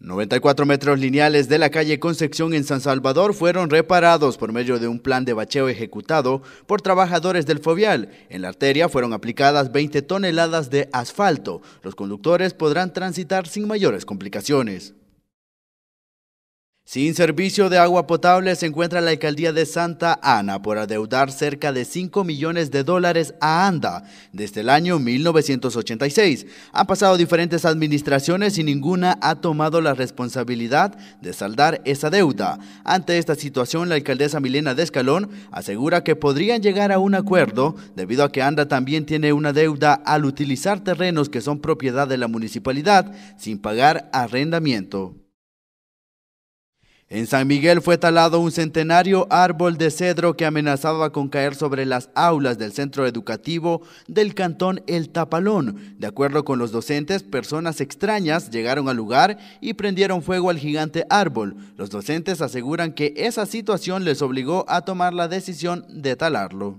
94 metros lineales de la calle Concepción en San Salvador fueron reparados por medio de un plan de bacheo ejecutado por trabajadores del Fovial. En la arteria fueron aplicadas 20 toneladas de asfalto. Los conductores podrán transitar sin mayores complicaciones. Sin servicio de agua potable se encuentra la alcaldía de Santa Ana por adeudar cerca de 5 millones de dólares a ANDA desde el año 1986. Han pasado diferentes administraciones y ninguna ha tomado la responsabilidad de saldar esa deuda. Ante esta situación, la alcaldesa Milena de Escalón asegura que podrían llegar a un acuerdo debido a que ANDA también tiene una deuda al utilizar terrenos que son propiedad de la municipalidad sin pagar arrendamiento. En San Miguel fue talado un centenario árbol de cedro que amenazaba con caer sobre las aulas del centro educativo del cantón El Tapalón. De acuerdo con los docentes, personas extrañas llegaron al lugar y prendieron fuego al gigante árbol. Los docentes aseguran que esa situación les obligó a tomar la decisión de talarlo.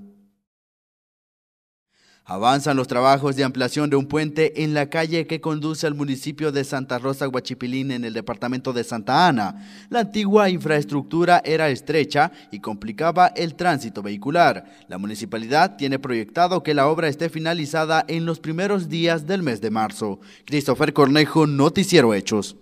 Avanzan los trabajos de ampliación de un puente en la calle que conduce al municipio de Santa Rosa Guachipilín en el departamento de Santa Ana. La antigua infraestructura era estrecha y complicaba el tránsito vehicular. La municipalidad tiene proyectado que la obra esté finalizada en los primeros días del mes de marzo. Christopher Cornejo, Noticiero Hechos.